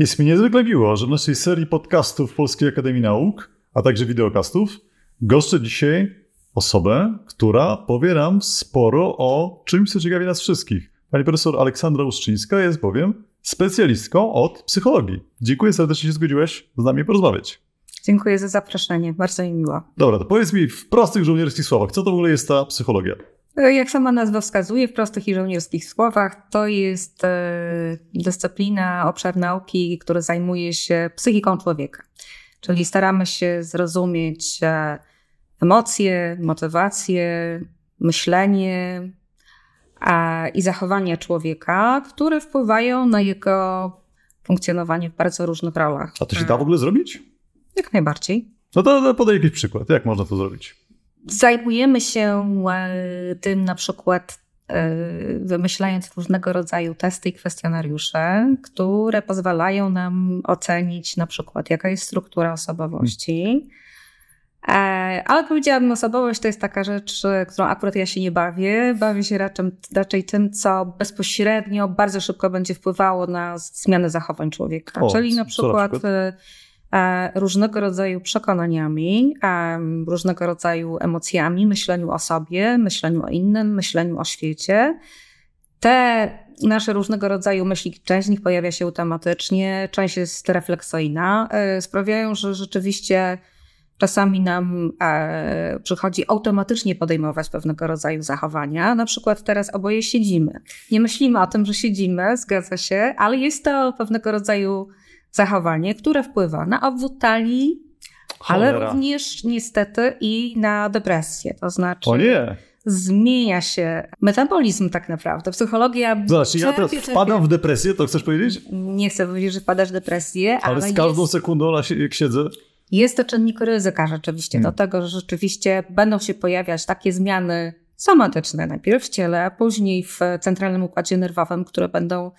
Jest mi niezwykle miło, że w naszej serii podcastów Polskiej Akademii Nauk, a także wideokastów, goszczę dzisiaj osobę, która powie nam sporo o czymś, co ciekawi nas wszystkich. Pani profesor Aleksandra Uszczyńska jest bowiem specjalistką od psychologii. Dziękuję serdecznie, że zgodziłeś z nami porozmawiać. Dziękuję za zaproszenie, bardzo mi miło. Dobra, to powiedz mi w prostych żołnierskich słowach, co to w ogóle jest ta psychologia? Jak sama nazwa wskazuje, w prostych i żołnierskich słowach, to jest e, dyscyplina, obszar nauki, który zajmuje się psychiką człowieka. Czyli staramy się zrozumieć e, emocje, motywacje, myślenie i zachowania człowieka, które wpływają na jego funkcjonowanie w bardzo różnych rolach. A to się da w ogóle zrobić? Jak najbardziej. No to, to podaj jakiś przykład, jak można to zrobić. Zajmujemy się e, tym na przykład e, wymyślając różnego rodzaju testy i kwestionariusze, które pozwalają nam ocenić na przykład jaka jest struktura osobowości. E, ale powiedziałabym, osobowość to jest taka rzecz, którą akurat ja się nie bawię. Bawię się raczej, raczej tym, co bezpośrednio bardzo szybko będzie wpływało na zmianę zachowań człowieka. O, Czyli na przykład, na przykład E, różnego rodzaju przekonaniami, e, różnego rodzaju emocjami, myśleniu o sobie, myśleniu o innym, myśleniu o świecie. Te nasze różnego rodzaju myśli, część z nich pojawia się automatycznie, część jest refleksyjna, e, sprawiają, że rzeczywiście czasami nam przychodzi automatycznie podejmować pewnego rodzaju zachowania. Na przykład teraz oboje siedzimy. Nie myślimy o tym, że siedzimy, zgadza się, ale jest to pewnego rodzaju zachowanie, które wpływa na obwód talii, Cholera. ale również niestety i na depresję. To znaczy. O nie! zmienia się metabolizm tak naprawdę. Psychologia. Zobacz, ja teraz wpadam w depresję, to chcesz powiedzieć? Nie chcę powiedzieć, że wpadasz w depresję, ale. Ale z każdą jest, sekundą jak siedzę. Jest to czynnik ryzyka rzeczywiście, hmm. do tego, że rzeczywiście będą się pojawiać takie zmiany somatyczne, najpierw w ciele, a później w centralnym układzie nerwowym, które będą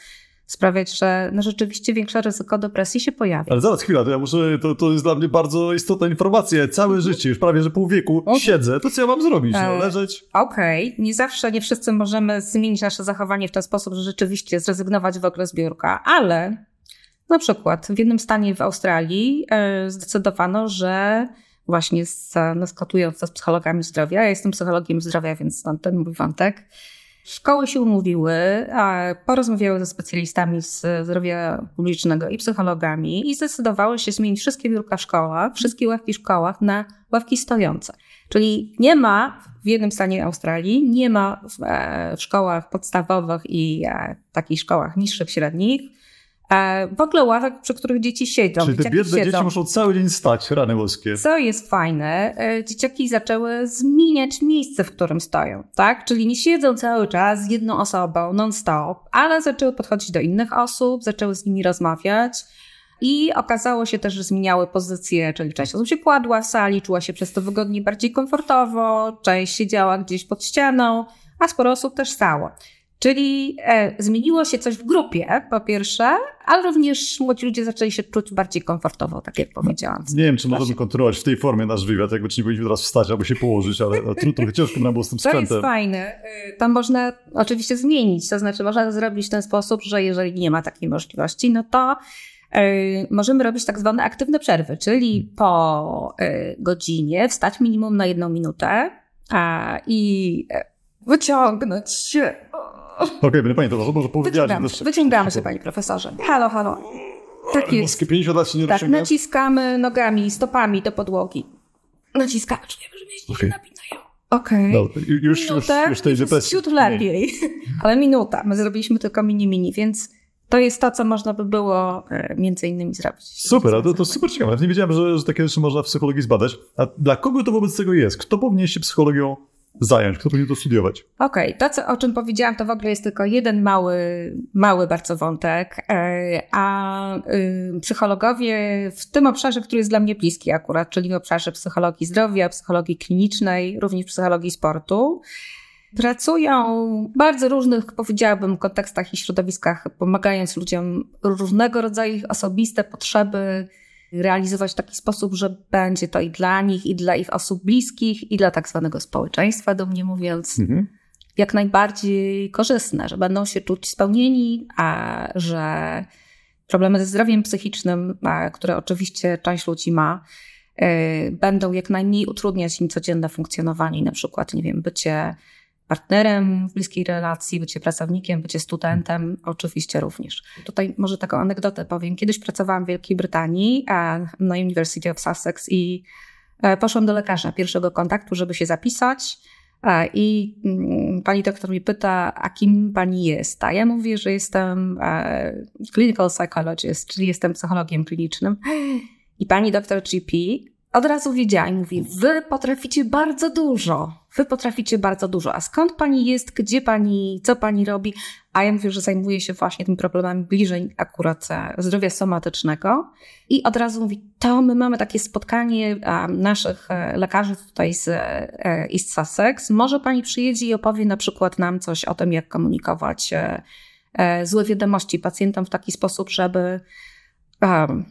sprawiać, że no rzeczywiście większe ryzyko depresji się pojawia. Ale zaraz, chwila, to ja muszę, to, to jest dla mnie bardzo istotna informacja. Całe mhm. życie, już prawie, że pół wieku okay. siedzę, to co ja mam zrobić? No, e, leżeć? Okej, okay. nie zawsze, nie wszyscy możemy zmienić nasze zachowanie w ten sposób, że rzeczywiście zrezygnować w ogóle z biurka, ale na przykład w jednym stanie w Australii e, zdecydowano, że właśnie z, e, no, skotując z psychologami zdrowia, ja jestem psychologiem zdrowia, więc ten mój wątek, Szkoły się umówiły, a porozmawiały ze specjalistami z zdrowia publicznego i psychologami i zdecydowały się zmienić wszystkie biurka w szkołach, wszystkie ławki w szkołach na ławki stojące. Czyli nie ma w jednym stanie Australii, nie ma w, e, szkołach podstawowych i e, takich szkołach niższych, średnich E, w ogóle ławek, przy których dzieci siedzą. Czyli te biedne siedzą. dzieci muszą cały dzień stać, rany boskie. Co jest fajne, e, dzieciaki zaczęły zmieniać miejsce, w którym stoją, tak? Czyli nie siedzą cały czas z jedną osobą, non-stop, ale zaczęły podchodzić do innych osób, zaczęły z nimi rozmawiać. I okazało się też, że zmieniały pozycje, czyli część osób się kładła w sali, czuła się przez to wygodniej, bardziej komfortowo, część siedziała gdzieś pod ścianą, a sporo osób też stało. Czyli e, zmieniło się coś w grupie, po pierwsze, ale również młodzi ludzie zaczęli się czuć bardziej komfortowo, tak jak powiedziałam. Nie wiem, czy możemy kontrolować w tej formie nasz wywiad, jakby czy nie powinniśmy teraz wstać albo się położyć, ale trudno, trochę ciężko nam było z tym sprzętem. To jest fajne. Y, tam można oczywiście zmienić, to znaczy można to zrobić w ten sposób, że jeżeli nie ma takiej możliwości, no to y, możemy robić tak zwane aktywne przerwy, czyli hmm. po y, godzinie wstać minimum na jedną minutę i e, wyciągnąć się Okej, okay, pani to może po Wyciągamy się, panie profesorze. Halo, halo. Tak jest. 50 lat się nie Tak, naciskamy nogami, stopami do podłogi. Naciskamy, czy nie, żeby jeździć Okej. Okay. już, Minutę, już, już tej depresji. Ciut lepiej, ale minuta. My zrobiliśmy tylko mini-mini, więc to jest to, co można by było e, między innymi zrobić. Super, to, to super ciekawe. Nie wiedziałem, że, że takie rzeczy można w psychologii zbadać. A dla kogo to wobec tego jest? Kto powinien się psychologią zająć, kto powinien to studiować. Okej, okay, to co, o czym powiedziałam, to w ogóle jest tylko jeden mały, mały bardzo wątek, e, a y, psychologowie w tym obszarze, który jest dla mnie bliski akurat, czyli w obszarze psychologii zdrowia, psychologii klinicznej, również psychologii sportu, pracują w bardzo różnych, powiedziałabym, kontekstach i środowiskach, pomagając ludziom różnego rodzaju ich osobiste potrzeby, realizować w taki sposób, że będzie to i dla nich, i dla ich osób bliskich, i dla tak zwanego społeczeństwa, do mnie mówiąc, mhm. jak najbardziej korzystne, że będą się czuć spełnieni, a że problemy ze zdrowiem psychicznym, które oczywiście część ludzi ma, y, będą jak najmniej utrudniać im codzienne funkcjonowanie, na przykład, nie wiem, bycie partnerem w bliskiej relacji, bycie pracownikiem, bycie studentem, oczywiście również. Tutaj może taką anegdotę powiem. Kiedyś pracowałam w Wielkiej Brytanii na University of Sussex i e, poszłam do lekarza pierwszego kontaktu, żeby się zapisać. E, I mm, pani doktor mi pyta, a kim pani jest? A ja mówię, że jestem e, clinical psychologist, czyli jestem psychologiem klinicznym. I pani doktor GP od razu wiedziała i mówi: Wy potraficie bardzo dużo. Wy potraficie bardzo dużo. A skąd pani jest? Gdzie pani? Co pani robi? A ja mówię, że zajmuję się właśnie tym problemem bliżej akurat e, zdrowia somatycznego. I od razu mówi: To my mamy takie spotkanie naszych e, lekarzy tutaj z e, East Sussex. Może pani przyjedzie i opowie na przykład nam coś o tym, jak komunikować złe wiadomości pacjentom w taki sposób, żeby.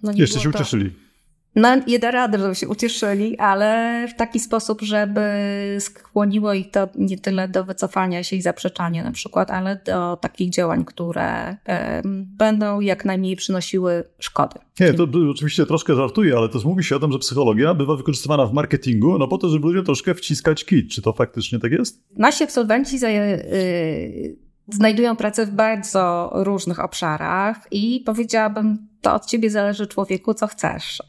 No Jeszcze się to... ucieszyli. No, nie da rady, żeby się ucieszyli, ale w taki sposób, żeby skłoniło ich to nie tyle do wycofania się i zaprzeczania na przykład, ale do takich działań, które e, będą jak najmniej przynosiły szkody. Nie, to oczywiście troszkę żartuję, ale też mówi się o tym, że psychologia bywa wykorzystywana w marketingu, no po to, żeby ludzie troszkę wciskać kit. Czy to faktycznie tak jest? Nasi absolwenci zaje, y, znajdują pracę w bardzo różnych obszarach i powiedziałabym, to od ciebie zależy człowieku, co chcesz.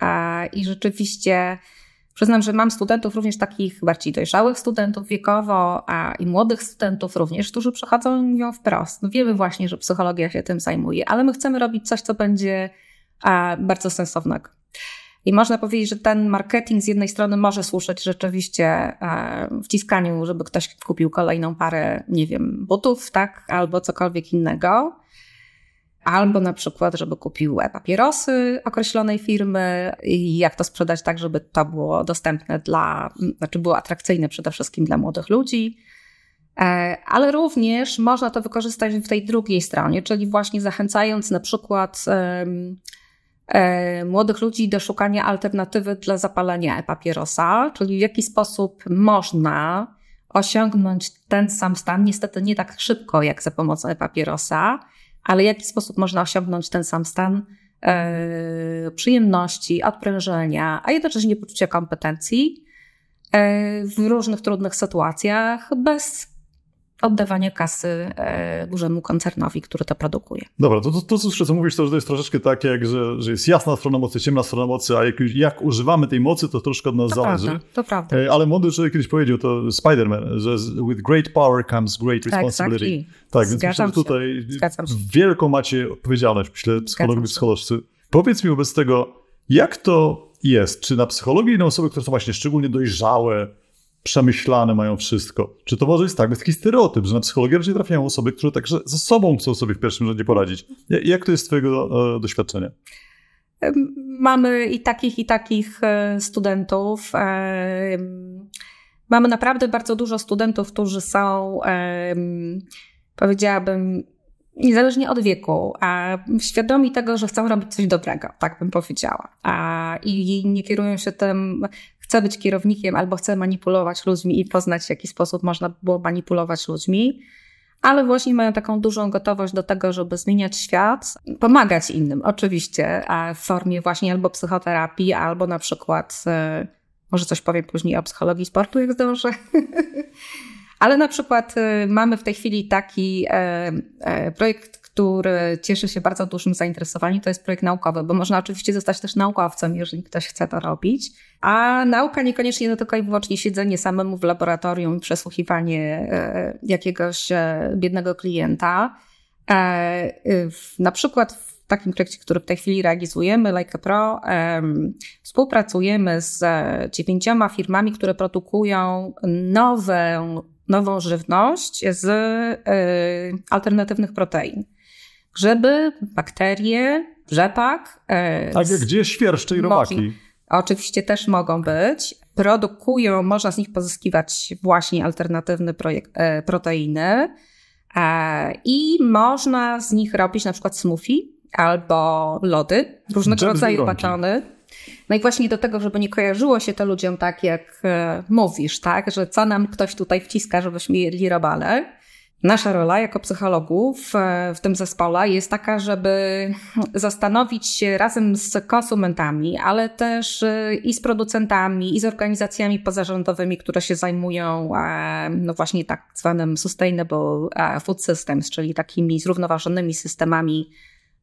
I rzeczywiście przyznam, że mam studentów również takich bardziej dojrzałych studentów wiekowo, a i młodych studentów również, którzy przechodzą i mówią wprost. No wiemy właśnie, że psychologia się tym zajmuje, ale my chcemy robić coś, co będzie bardzo sensownego. I można powiedzieć, że ten marketing z jednej strony może służyć rzeczywiście e, wciskaniu, żeby ktoś kupił kolejną parę, nie wiem, butów, tak, albo cokolwiek innego. Albo na przykład, żeby kupił e, papierosy określonej firmy i jak to sprzedać tak, żeby to było dostępne dla, znaczy było atrakcyjne przede wszystkim dla młodych ludzi. E, ale również można to wykorzystać w tej drugiej stronie, czyli właśnie zachęcając na przykład E, młodych ludzi do szukania alternatywy dla zapalenia papierosa czyli w jaki sposób można osiągnąć ten sam stan, niestety nie tak szybko jak za pomocą papierosa ale w jaki sposób można osiągnąć ten sam stan e, przyjemności, odprężenia, a jednocześnie poczucia kompetencji e, w różnych trudnych sytuacjach bez oddawanie kasy e, dużemu koncernowi, który to produkuje. Dobra, to, to, to co mówisz, to, że to jest troszeczkę tak, jak, że, że jest jasna strona mocy, ciemna strona mocy, a jak, jak używamy tej mocy, to troszkę od nas to zależy. Prawda, to prawda. E, ale młody człowiek kiedyś powiedział, to Spider-Man, że with great power comes great responsibility. Tak, tak, tak więc myślę, że tutaj wielką macie odpowiedzialność, myślę, psychologowie, psycholożcy. Powiedz mi wobec tego, jak to jest? Czy na psychologii na osoby, które są właśnie szczególnie dojrzałe, przemyślane mają wszystko. Czy to może jest tak? Jest taki stereotyp, że na psychologię raczej trafiają osoby, które także ze sobą chcą sobie w pierwszym rzędzie poradzić. Jak to jest z Twojego e, doświadczenia? Mamy i takich, i takich e, studentów. E, mamy naprawdę bardzo dużo studentów, którzy są, powiedziałabym, niezależnie od wieku, a świadomi tego, że chcą robić coś dobrego, tak bym powiedziała. A, I nie kierują się tym, chce być kierownikiem albo chce manipulować ludźmi i poznać, w jaki sposób można było manipulować ludźmi, ale właśnie mają taką dużą gotowość do tego, żeby zmieniać świat, pomagać innym, oczywiście, a w formie właśnie albo psychoterapii, albo na przykład, e, może coś powiem później o psychologii sportu, jak zdążę. Ale na przykład e, mamy w tej chwili taki e, projekt który cieszy się bardzo dużym zainteresowaniem, to jest projekt naukowy, bo można oczywiście zostać też naukowcem, jeżeli ktoś chce to robić. A nauka niekoniecznie to tylko i wyłącznie siedzenie samemu w laboratorium i przesłuchiwanie e, jakiegoś e, biednego klienta. E, na przykład w takim projekcie, który w tej chwili realizujemy, Like a Pro, współpracujemy z dziewięcioma firmami, które produkują nowe nową żywność z alternatywnych protein grzyby, bakterie, rzepak. E, tak, jak gdzie świerszcze i robaki. Oczywiście też mogą być. Produkują, można z nich pozyskiwać właśnie alternatywne projekt, e, proteiny e, i można z nich robić na przykład smoothie albo lody, różnego Dżem rodzaju batony. No i właśnie do tego, żeby nie kojarzyło się to ludziom tak, jak mówisz, tak, że co nam ktoś tutaj wciska, żebyśmy jedli robale. Nasza rola jako psychologów w tym zespole jest taka, żeby zastanowić się razem z konsumentami, ale też y, i z producentami, i z organizacjami pozarządowymi, które się zajmują e, no właśnie tak zwanym sustainable e, food systems, czyli takimi zrównoważonymi systemami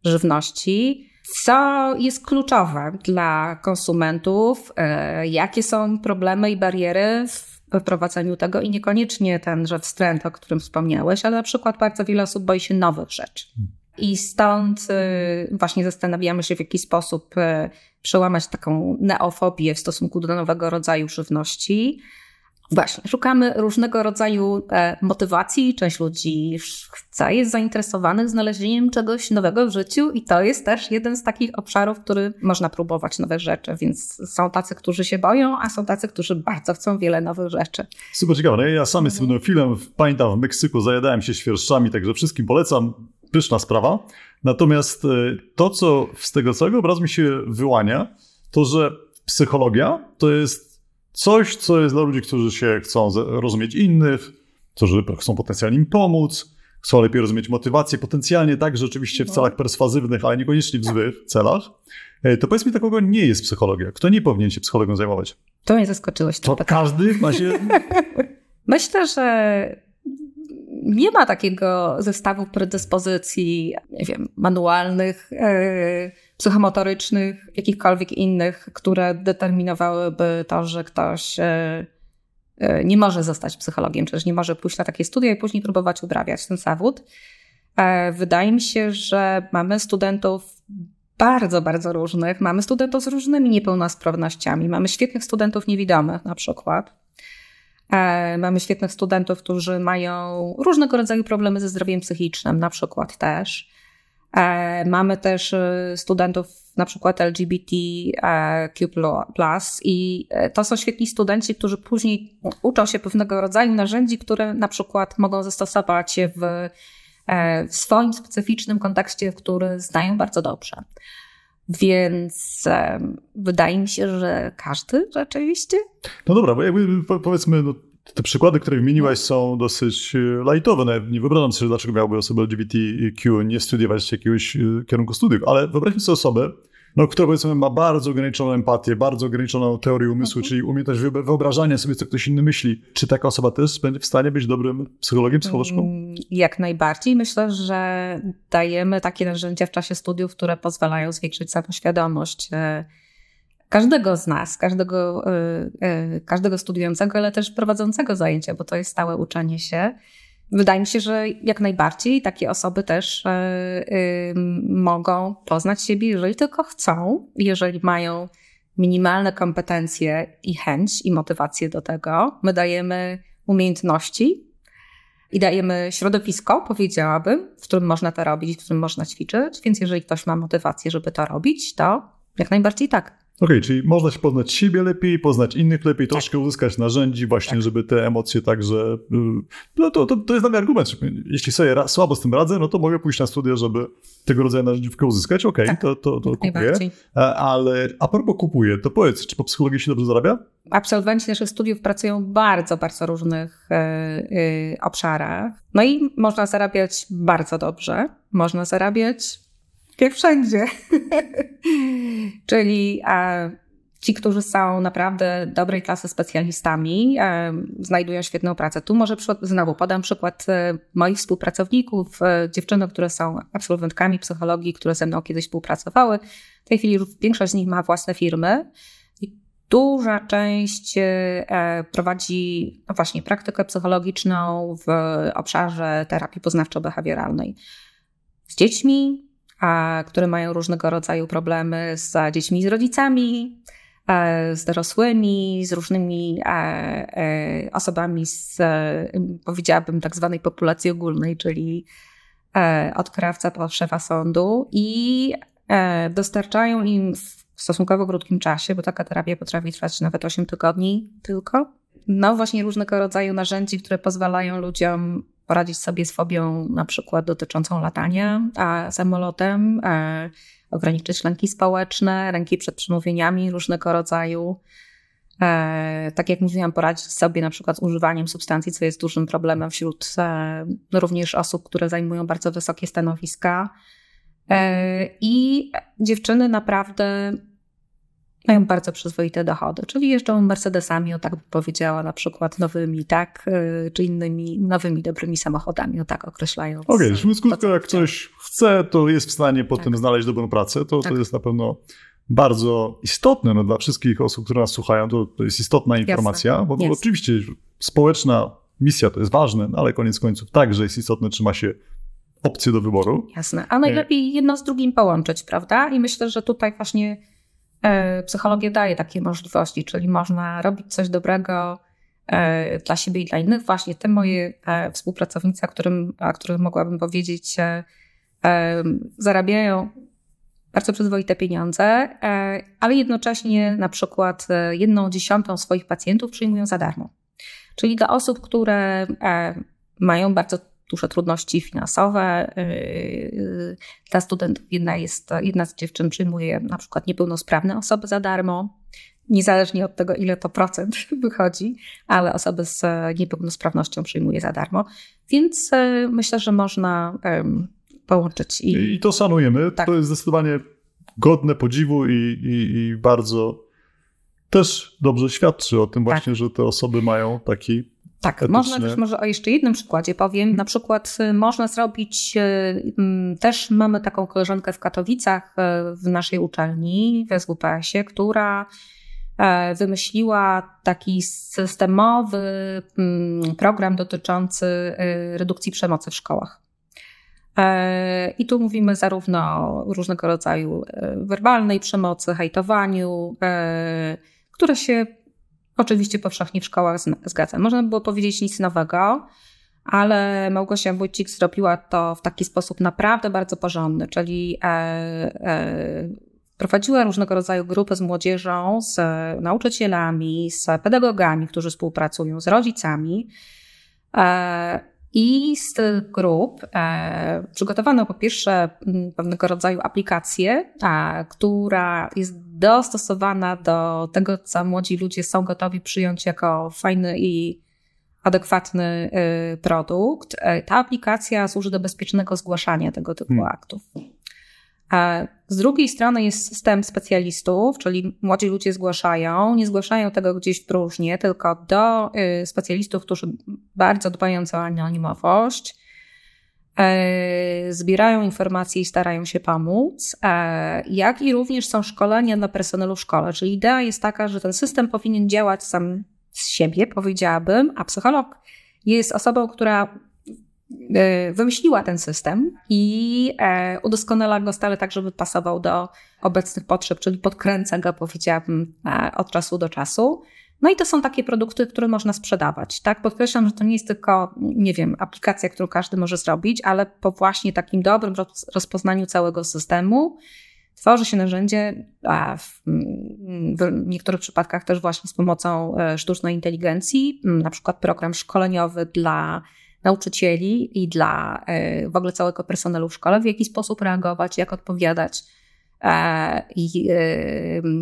żywności. Co jest kluczowe dla konsumentów, e, jakie są problemy i bariery w we wprowadzeniu tego i niekoniecznie tenże wstręt, o którym wspomniałeś, ale na przykład bardzo wiele osób boi się nowych rzeczy. I stąd y, właśnie zastanawiamy się, w jaki sposób y, przełamać taką neofobię w stosunku do nowego rodzaju żywności. Właśnie, szukamy różnego rodzaju e, motywacji. Część ludzi chce, jest zainteresowanych znalezieniem czegoś nowego w życiu, i to jest też jeden z takich obszarów, który można próbować nowe rzeczy. Więc są tacy, którzy się boją, a są tacy, którzy bardzo chcą wiele nowych rzeczy. Super ciekawe. No ja sam jestem mhm. filmem, pamiętam w Meksyku, zajadałem się świerszczami, także wszystkim polecam. Pyszna sprawa. Natomiast e, to, co z tego całego obrazu mi się wyłania, to że psychologia to jest Coś, co jest dla ludzi, którzy się chcą rozumieć innych, którzy chcą potencjalnie im pomóc, chcą lepiej rozumieć motywację, potencjalnie tak, oczywiście w no. celach perswazywnych, ale niekoniecznie w złych celach. E, to powiedz mi, tak kogo nie jest psychologia? Kto nie powinien się psychologią zajmować? To mnie zaskoczyło, To, to każdy ma się... Myślę, że nie ma takiego zestawu predyspozycji, nie wiem, manualnych, e, psychomotorycznych, jakichkolwiek innych, które determinowałyby to, że ktoś e, e, nie może zostać psychologiem, czy też nie może pójść na takie studia i później próbować uprawiać ten zawód. wydaje mi się, że mamy studentów bardzo, bardzo różnych. Mamy studentów z różnymi niepełnosprawnościami, mamy świetnych studentów niewidomych na przykład E, mamy świetnych studentów, którzy mają różnego rodzaju problemy ze zdrowiem psychicznym, na przykład też. E, mamy też y, studentów na przykład LGBTQ+, e, i to są świetni studenci, którzy później uczą się pewnego rodzaju narzędzi, które na przykład mogą zastosować w, w swoim specyficznym kontekście, który znają bardzo dobrze. Więc wydaje mi się, że każdy rzeczywiście. No dobra, bo jakby powiedzmy, no, te przykłady, które wymieniłaś, są dosyć e, lightowe. No, ja nie wyobrażam sobie, dlaczego miałby osoba LGBTQ nie studiować jakiegoś e, kierunku studiów, ale wyobraźmy sobie osobę, no, kto powiedzmy ma bardzo ograniczoną empatię, bardzo ograniczoną teorię umysłu, mhm. czyli też wyobrażanie sobie, co ktoś inny myśli, czy taka osoba też będzie w stanie być dobrym psychologiem, psycholożką? Mm, jak najbardziej. Myślę, że dajemy takie narzędzia w czasie studiów, które pozwalają zwiększyć samoświadomość e, każdego z nas, każdego, e, e, każdego studiującego, ale też prowadzącego zajęcia, bo to jest stałe uczenie się. Wydaje mi się, że jak najbardziej takie osoby też e, y, mogą poznać siebie, jeżeli tylko chcą, jeżeli mają minimalne kompetencje i chęć i motywację do tego. My dajemy umiejętności i dajemy środowisko, powiedziałabym, w którym można to robić, w którym można ćwiczyć. Więc jeżeli ktoś ma motywację, żeby to robić, to jak najbardziej tak. Okej, okay, czyli można się poznać siebie lepiej, poznać innych lepiej, tak. troszkę uzyskać narzędzi właśnie, tak. żeby te emocje także... Y, no to, to, to jest dla mnie argument. Jeśli sobie ra, słabo z tym radzę, no to mogę pójść na studia, żeby tego rodzaju narzędziówkę uzyskać. Okej, okay, tak. to, to, to kupuję. Ale a propos kupuję, to powiedz, czy po psychologii się dobrze zarabia? Absolwenci naszych studiów pracują w bardzo, bardzo różnych yy, obszarach. No i można zarabiać bardzo dobrze, można zarabiać jak wszędzie. Czyli e, ci, którzy są naprawdę dobrej klasy specjalistami, e, znajdują świetną pracę. Tu może przy, znowu podam przykład e, moich współpracowników, e, dziewczyny, które są absolwentkami psychologii, które ze mną kiedyś współpracowały. W tej chwili większość z nich ma własne firmy. I duża część e, prowadzi no właśnie praktykę psychologiczną w obszarze terapii poznawczo-behawioralnej. Z dziećmi, a, które mają różnego rodzaju problemy z dziećmi, z rodzicami, e, z dorosłymi, z różnymi e, e, osobami z, powiedziałabym, tak zwanej populacji ogólnej, czyli od krawca po szefa sądu i dostarczają im w stosunkowo krótkim czasie, bo taka terapia potrafi trwać nawet 8 tygodni tylko, no właśnie różnego rodzaju narzędzi, które pozwalają ludziom poradzić sobie z fobią na przykład dotyczącą latania a samolotem, e, ograniczyć lęki społeczne, ręki przed przemówieniami różnego rodzaju. E, tak jak mówiłam, poradzić sobie na przykład z używaniem substancji, co jest dużym problemem wśród e, również osób, które zajmują bardzo wysokie stanowiska. E, I dziewczyny naprawdę mają bardzo przyzwoite dochody, czyli jeżdżą Mercedesami, o tak bym powiedziała, na przykład nowymi, tak, y, czy innymi nowymi, dobrymi samochodami, o tak określają. Okej, okay, z tym, jak ktoś chce, to jest w stanie potem tak. znaleźć dobrą pracę, to, tak. to jest na pewno bardzo istotne no, dla wszystkich osób, które nas słuchają, to, to jest istotna informacja, Jasne. bo oczywiście społeczna misja to jest ważne, no, ale koniec końców także jest istotne, czy ma się opcję do wyboru. Jasne, a najlepiej jedno z drugim połączyć, prawda? I myślę, że tutaj właśnie E, psychologia daje takie możliwości, czyli można robić coś dobrego e, dla siebie i dla innych. Właśnie te moje e, współpracownice, o którym, o którym mogłabym powiedzieć, zarabiają bardzo przyzwoite pieniądze, ale jednocześnie na przykład jedną dziesiątą swoich pacjentów przyjmują za darmo. Czyli dla osób, które mają bardzo duże trudności finansowe. Y, y, dla studentów jedna, jest, jedna z dziewczyn przyjmuje na przykład niepełnosprawne osoby za darmo, niezależnie od tego, ile to procent wychodzi, ale osoby z e, niepełnosprawnością przyjmuje za darmo. Więc e, myślę, że można połączyć. I, I to szanujemy. Tak. To jest zdecydowanie godne podziwu i, i, i bardzo też dobrze świadczy o tym tak. właśnie, tak. że te osoby mają taki tak, etyczne. można też może o jeszcze jednym przykładzie powiem. Na przykład y, można zrobić, y, mm, też mamy taką koleżankę w Katowicach y, w naszej uczelni, w SWPS-ie, która e, wymyśliła taki systemowy mm, program dotyczący redukcji przemocy w szkołach. E, I tu mówimy zarówno o różnego rodzaju werbalnej przemocy, hejtowaniu, e, które się Oczywiście powszechnie w szkołach zgadza. Można by było powiedzieć nic nowego, ale Małgosia Wójcik zrobiła to w taki sposób naprawdę bardzo porządny, czyli e, e, prowadziła różnego rodzaju grupy z młodzieżą, z e, nauczycielami, z pedagogami, którzy współpracują, z rodzicami. E, i z tych grup e, przygotowano po pierwsze pewnego rodzaju aplikację, która jest dostosowana do tego, co młodzi ludzie są gotowi przyjąć jako fajny i adekwatny y, produkt. E, ta aplikacja służy do bezpiecznego zgłaszania tego typu hmm. aktów. z drugiej strony jest system specjalistów, czyli młodzi ludzie zgłaszają, nie zgłaszają tego gdzieś w próżnie, tylko do y, specjalistów, którzy bardzo dbają o anonimowość E, zbierają informacje i starają się pomóc, e, jak i również są szkolenia dla personelu w szkole. Czyli idea jest taka, że ten system powinien działać sam z siebie, powiedziałabym, a psycholog jest osobą, która e, wymyśliła ten system i udoskonala go stale tak, żeby pasował do obecnych potrzeb, czyli podkręca go, powiedziałabym, od czasu do czasu. No i to są takie produkty, które można sprzedawać. Tak? Podkreślam, że to nie jest tylko, nie wiem, aplikacja, którą każdy może zrobić, ale po właśnie takim dobrym rozpoznaniu całego systemu tworzy się narzędzie, a w, niektórych przypadkach też właśnie z pomocą e, sztucznej inteligencji, na przykład program szkoleniowy dla nauczycieli i dla e, w ogóle całego personelu w szkole, w jaki sposób reagować, jak odpowiadać E, i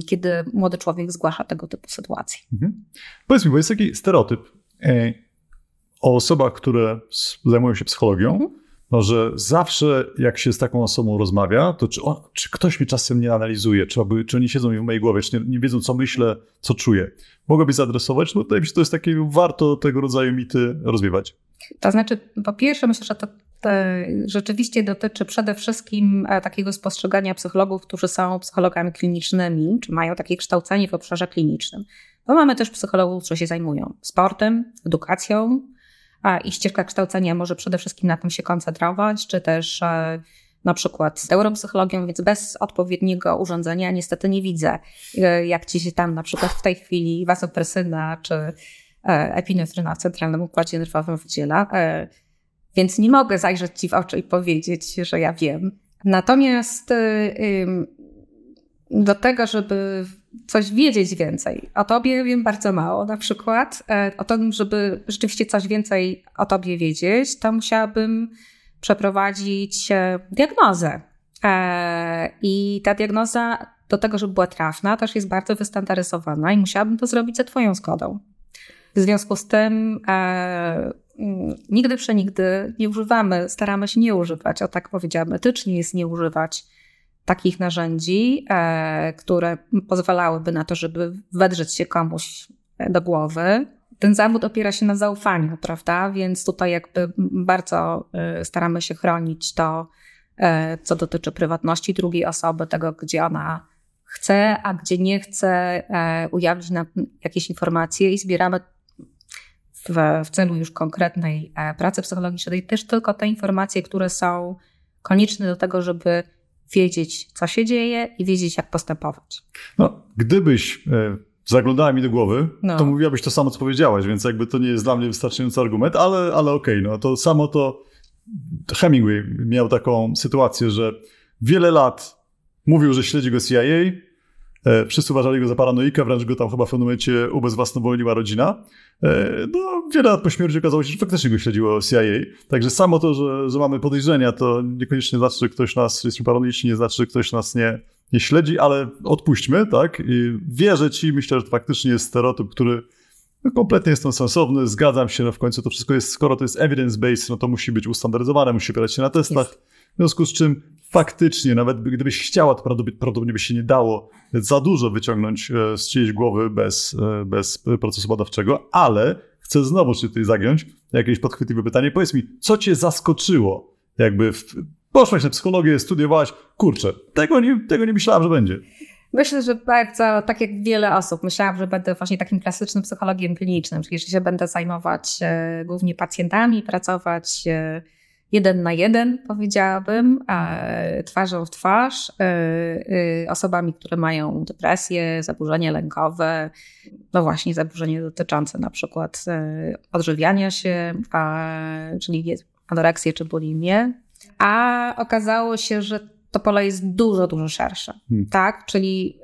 kiedy młody człowiek zgłasza tego typu sytuacje. Mhm. Powiedz mi, bo jest taki stereotyp e, o osobach, które zajmują się psychologią, mhm. no, że zawsze jak się z taką osobą rozmawia, to czy, czy ktoś mi czasem nie analizuje, czy, aby, czy oni siedzą mi w mojej głowie, czy nie, nie wiedzą, co myślę, co czuję. Mogłabyś zaadresować, bo no, wydaje mi się, że to jest takie, warto tego rodzaju mity rozwiewać. To znaczy, po pierwsze, myślę, że to rzeczywiście dotyczy przede wszystkim e, takiego spostrzegania psychologów, którzy są psychologami klinicznymi, czy mają takie kształcenie w obszarze klinicznym. Bo mamy też psychologów, którzy się zajmują sportem, edukacją i ścieżka kształcenia może przede wszystkim na tym się koncentrować, czy też e, na przykład z neuropsychologią, więc bez odpowiedniego urządzenia niestety nie widzę, e, jak ci się tam na przykład w tej chwili wasopresyna czy epinefryna w centralnym układzie nerwowym wydziela więc nie mogę zajrzeć ci w oczy i powiedzieć, że ja wiem. Natomiast y, do tego, żeby coś wiedzieć więcej o tobie, wiem bardzo mało. Na przykład e, o tym, żeby rzeczywiście coś więcej o tobie wiedzieć, to musiałabym przeprowadzić e, diagnozę. E, I ta diagnoza, do tego, żeby była trafna, też jest bardzo wystandaryzowana i musiałabym to zrobić za Twoją zgodą. W związku z tym nigdy przenigdy nie używamy, staramy się nie używać, a tak powiedziałabym, etycznie jest nie używać takich narzędzi, e, które pozwalałyby na to, żeby wedrzeć się komuś e, do głowy. Ten zawód opiera się na zaufaniu, prawda? Więc tutaj jakby bardzo e, staramy się chronić to, co dotyczy prywatności drugiej osoby, tego, gdzie ona chce, a gdzie nie chce ujawnić nam jakieś informacje i zbieramy w, w celu już konkretnej e, pracy psychologicznej, też tylko te informacje, które są konieczne do tego, żeby wiedzieć, co się dzieje i wiedzieć, jak postępować. No, gdybyś e, zaglądała mi do głowy, no. to mówiłabyś to samo, co powiedziałaś, więc jakby to nie jest dla mnie wystarczający argument, ale, ale okej, okay, no to samo to Hemingway miał taką sytuację, że wiele lat mówił, że śledzi go CIA, E, wszyscy uważali go za paranoika, wręcz go tam chyba w pewnym momencie ubezwłasnowolniła rodzina. E, no, wiele lat po śmierci okazało się, że faktycznie go śledziło CIA. Także samo to, że, że mamy podejrzenia, to niekoniecznie znaczy, że ktoś nas jest paranoiczny, nie znaczy, że ktoś nas nie, nie śledzi, ale odpuśćmy, tak? I wierzę ci, myślę, że to faktycznie jest stereotyp, który no, kompletnie jest sensowny, zgadzam się, no w końcu to wszystko jest, skoro to jest evidence-based, no to musi być ustandaryzowane, musi opierać się na testach. Jest. W związku z czym faktycznie, nawet gdybyś chciała, to prawdopodobnie by się nie dało za dużo wyciągnąć e, z czyjejś głowy bez, e, bez procesu badawczego, ale chcę znowu się tutaj zagiąć, jakieś podchwytliwe pytanie. Powiedz mi, co cię zaskoczyło? Jakby w, poszłaś na psychologię, studiowałaś, kurczę, tego nie, tego nie myślałam, że będzie. Myślę, że bardzo, tak jak wiele osób, myślałam, że będę właśnie takim klasycznym psychologiem klinicznym, czyli że się będę zajmować e, głównie pacjentami, pracować jeden na jeden, powiedziałabym, e, twarzą w twarz, e, e, osobami, które mają depresję, zaburzenia lękowe, no właśnie zaburzenie dotyczące na przykład odżywiania się, czyli anoreksję czy bulimię. A okazało się, że to pole jest dużo, dużo szersze, hmm. tak? Czyli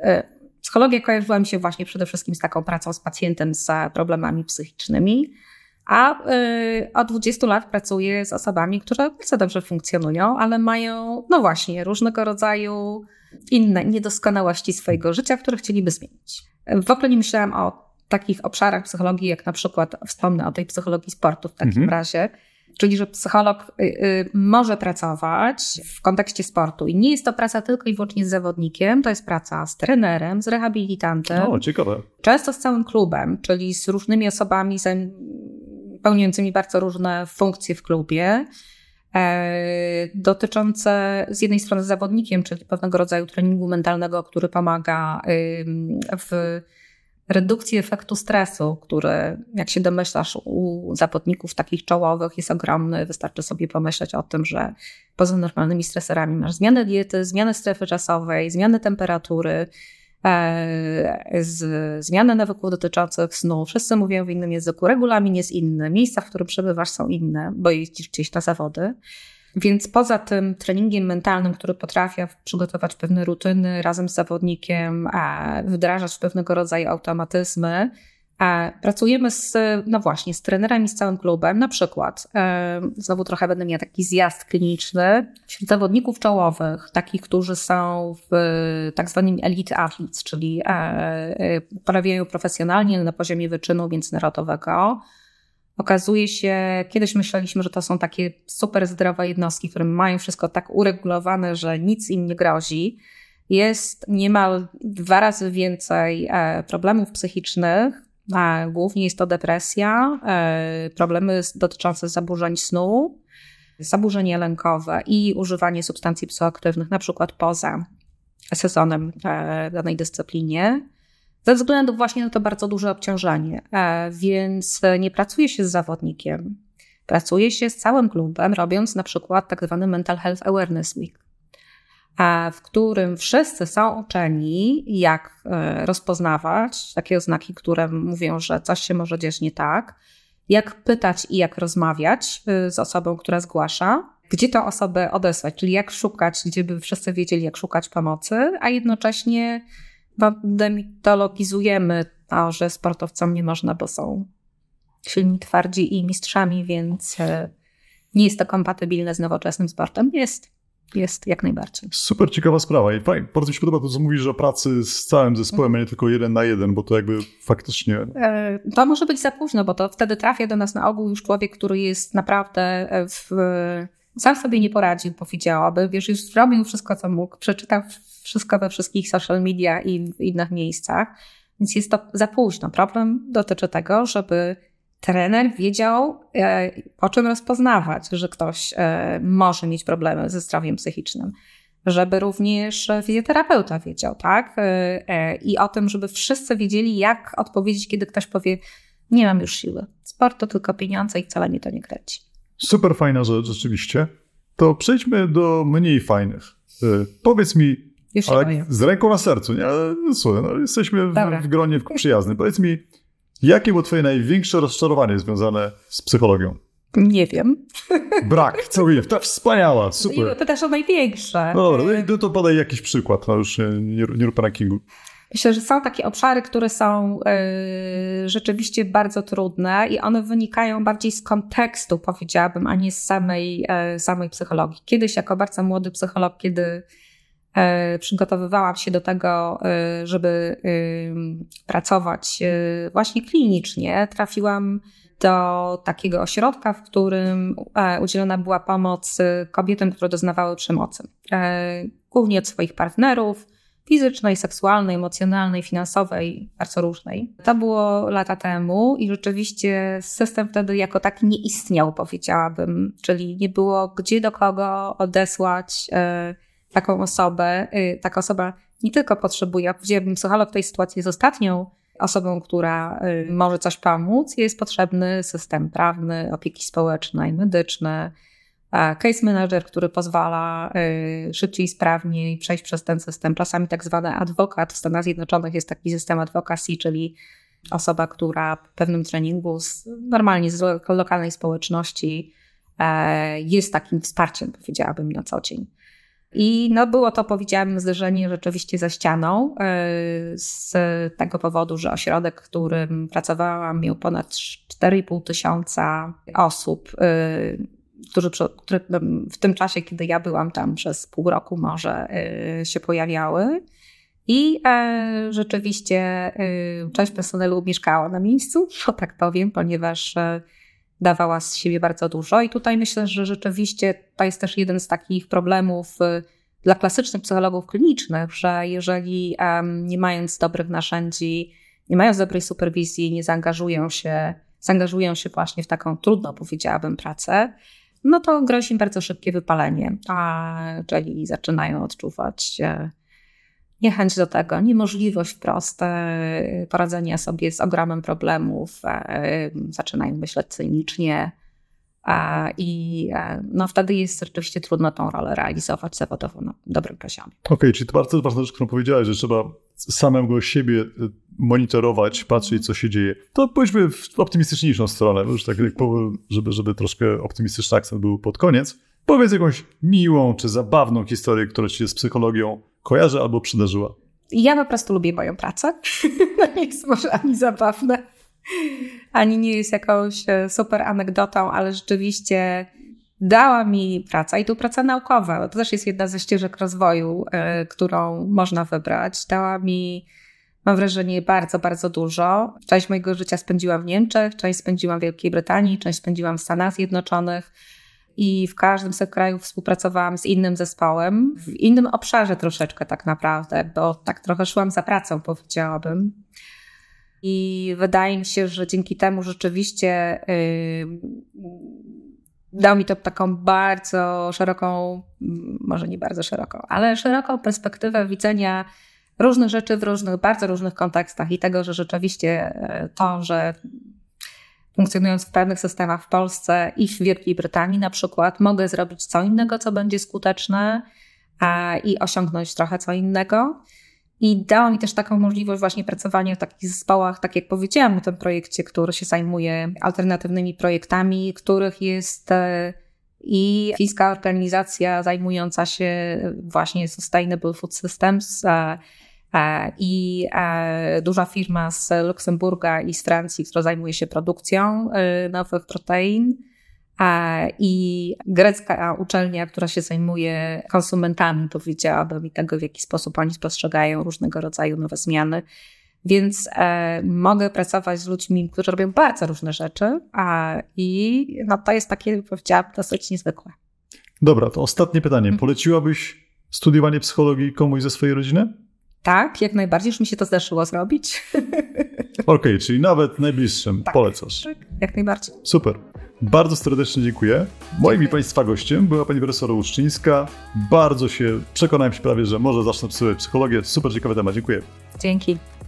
psychologia kojarzyła mi się właśnie przede wszystkim z taką pracą z pacjentem z problemami psychicznymi, a yy, od 20 lat pracuję z osobami, które bardzo dobrze funkcjonują, ale mają, no właśnie, różnego rodzaju inne niedoskonałości swojego życia, które chcieliby zmienić. W ogóle nie myślałam o takich obszarach psychologii, jak na przykład wspomnę o tej psychologii sportu w takim mhm. razie, czyli że psycholog y, y, może pracować w kontekście sportu i nie jest to praca tylko i wyłącznie z zawodnikiem, to jest praca z trenerem, z rehabilitantem. O, ciekawe. Często z całym klubem, czyli z różnymi osobami z pełniącymi bardzo różne funkcje w klubie, e, dotyczące z jednej strony zawodnikiem, czyli pewnego rodzaju treningu mentalnego, który pomaga w redukcji efektu stresu, który, jak się domyślasz, u zawodników takich czołowych jest ogromny. Wystarczy sobie pomyśleć o tym, że poza normalnymi stresorami masz zmianę diety, zmianę strefy czasowej, zmianę temperatury, E, z zmiany nawyków dotyczących snu. Wszyscy mówią w innym języku. Regulamin jest inny, miejsca, w którym przebywasz są inne, bo jeździsz gdzieś na zawody. Więc poza tym treningiem mentalnym, który potrafię przygotować pewne rutyny razem z zawodnikiem, a wdrażać pewnego rodzaju automatyzmy, E, pracujemy z, no właśnie, z trenerami z całym klubem, na przykład, e, znowu trochę będę miała taki zjazd kliniczny, wśród zawodników czołowych, takich, którzy są w tak zwanym elite athletes, czyli e, uprawiają profesjonalnie na poziomie wyczynu międzynarodowego. Okazuje się, kiedyś myśleliśmy, że to są takie super zdrowe jednostki, które mają wszystko tak uregulowane, że nic im nie grozi jest niemal dwa razy więcej problemów psychicznych Głównie jest to depresja, e, problemy dotyczące zaburzeń snu, zaburzenie lękowe i używanie substancji psychoaktywnych, na przykład poza sezonem w e, danej dyscyplinie. Ze względu właśnie na to bardzo duże obciążenie, e, więc nie pracuje się z zawodnikiem. Pracuje się z całym klubem, robiąc na przykład tak zwany Mental Health Awareness Week w którym wszyscy są uczeni, jak e, rozpoznawać takie oznaki, które mówią, że coś się może dziać nie tak, jak pytać i jak rozmawiać e, z osobą, która zgłasza, gdzie tę osobę odesłać, czyli jak szukać, gdzie by wszyscy wiedzieli, jak szukać pomocy, a jednocześnie demitologizujemy to, że sportowcom nie można, bo są silni, twardzi i mistrzami, więc e, nie jest to kompatybilne z nowoczesnym sportem. Jest jest jak najbardziej. Super ciekawa sprawa i fajnie, bardzo mi się podoba to, co mówisz o pracy z całym zespołem, mhm. a nie tylko jeden na jeden, bo to jakby faktycznie... E, to może być za późno, bo to wtedy trafia do nas na ogół już człowiek, który jest naprawdę e, w... Sam sobie nie poradził, powiedziałaby, wiesz, już zrobił wszystko, co mógł, przeczytał wszystko we wszystkich social media i w innych miejscach, więc jest to za późno. Problem dotyczy tego, żeby trener wiedział, e, o czym rozpoznawać, że ktoś e, może mieć problemy ze zdrowiem psychicznym. Żeby również fizjoterapeuta wiedział, tak? E, I o tym, żeby wszyscy wiedzieli, jak odpowiedzieć, kiedy ktoś powie: Nie mam już siły. Sport to tylko pieniądze i wcale mi to nie kręci. Super fajna rzecz, rzeczywiście. To przejdźmy do mniej fajnych. Powiedz mi, z ręką na sercu, nie? Słuchaj, no, no, jesteśmy w, w gronie przyjaznym. Powiedz mi, Jakie było twoje największe rozczarowanie związane z psychologią? Nie wiem. Brak, całuję. To wspaniała, no super. To też o największe. No dobra, no y- to podaj jakiś przykład, no już nie, nie, rób rankingu. Myślę, że są takie obszary, które są y, rzeczywiście bardzo trudne i one wynikają bardziej z kontekstu, powiedziałabym, a nie z samej, y, samej psychologii. Kiedyś, jako bardzo młody psycholog, kiedy E, przygotowywałam się do tego, e, żeby e, pracować właśnie klinicznie, trafiłam do takiego ośrodka, w którym udzielona była pomoc kobietom, które doznawały przemocy. Głównie od swoich partnerów, fizycznej, seksualnej, emocjonalnej, finansowej, bardzo różnej. To było lata temu i rzeczywiście system wtedy jako taki nie istniał, powiedziałabym, czyli nie było gdzie do kogo odesłać taką osobę, y, taka osoba nie tylko potrzebuje, a powiedziałabym, Sochalo w tej sytuacji jest ostatnią osobą, która y, może coś pomóc, jest potrzebny system prawny, opieki społecznej, medyczne, case manager, który pozwala y, szybciej i sprawniej przejść przez ten system. Czasami tak zwany adwokat w Stanach Zjednoczonych jest taki system advocacy, czyli osoba, która w pewnym treningu z, normalnie z lokalnej społeczności e, jest takim wsparciem, powiedziałabym, na co dzień. I no, było to, powiedziałabym, zderzenie rzeczywiście ze ścianą, e, z tego powodu, że ośrodek, w którym pracowałam, miał ponad 4,5 tysiąca osób, e, którzy, które no, w tym czasie, kiedy ja byłam tam przez pół roku, może e, się pojawiały. I rzeczywiście część personelu mieszkała na miejscu, o tak powiem, ponieważ dawała z siebie bardzo dużo. I tutaj myślę, że rzeczywiście to jest też jeden z takich problemów y, dla klasycznych psychologów klinicznych, że jeżeli nie mając dobrych narzędzi, nie mając dobrej superwizji, nie zaangażują się, zaangażują się właśnie w taką trudną, powiedziałabym pracę, no to grozi im bardzo szybkie wypalenie, a czyli zaczynają odczuwać e, niechęć do tego, niemożliwość wprost y, poradzenia sobie z ogromem problemów, e, y, zaczynają myśleć cynicznie. I e, no, wtedy jest rzeczywiście trudno tą rolę realizować zawodowo na dobrym poziomie. Okej, okay, czyli to bardzo ważna rzecz, którą powiedziałeś, że trzeba samego siebie y, monitorować, patrzeć, co się dzieje. To pójdźmy w optymistyczniejszą stronę, już tak żeby, żeby troszkę optymistyczny akcent był pod koniec. Powiedz jakąś miłą czy zabawną historię, która ci jest z psychologią kojarzy albo przydarzyła? Ja po prostu lubię moją pracę. nie jest może ani zabawne, ani nie jest jakąś e, super anegdotą, ale rzeczywiście dała mi praca i tu praca naukowa. To też jest jedna ze ścieżek rozwoju, e, którą można wybrać. Dała mi, mam wrażenie, bardzo, bardzo dużo. Część mojego życia spędziłam w Niemczech, część spędziłam w Wielkiej Brytanii, część spędziłam w Stanach Zjednoczonych i w każdym z tych krajów współpracowałam z innym zespołem, w innym obszarze troszeczkę tak naprawdę, bo tak trochę szłam za pracą, powiedziałabym. I wydaje mi się, że dzięki temu rzeczywiście yy, dał mi to taką bardzo szeroką, może nie bardzo szeroką, ale szeroką perspektywę widzenia różnych rzeczy w różnych, bardzo różnych kontekstach i tego, że rzeczywiście e, to, że funkcjonując w pewnych systemach w Polsce i w Wielkiej Brytanii na przykład, mogę zrobić co innego, co będzie skuteczne a, e, i osiągnąć trochę co innego. I dała mi też taką możliwość właśnie pracowania w takich zespołach, tak jak powiedziałam o tym projekcie, który się zajmuje alternatywnymi projektami, których jest e, i fińska organizacja zajmująca się właśnie Sustainable Food Systems, e, E, I e, duża firma z Luksemburga i z Francji, która zajmuje się produkcją e, nowych protein, i grecka uczelnia, która się zajmuje konsumentami, powiedziałabym, i tego, w jaki sposób oni spostrzegają różnego rodzaju nowe zmiany. Więc e, mogę pracować z ludźmi, którzy robią bardzo różne rzeczy, a, i no, to jest takie, powiedziałabym, dosyć niezwykłe. Dobra, to ostatnie pytanie. Mhm. Poleciłabyś studiowanie psychologii komuś ze swojej rodziny? Tak, jak najbardziej, już mi się to zdarzyło zrobić. Okej, okay, czyli nawet najbliższym tak, polecasz. Tak, jak najbardziej. Super. Bardzo serdecznie dziękuję. Moim i Państwa gościem była pani profesor Łuszczyńska. Bardzo się przekonałem się prawie, że może zacznę psychologię. Super ciekawy temat. Dziękuję. Dzięki.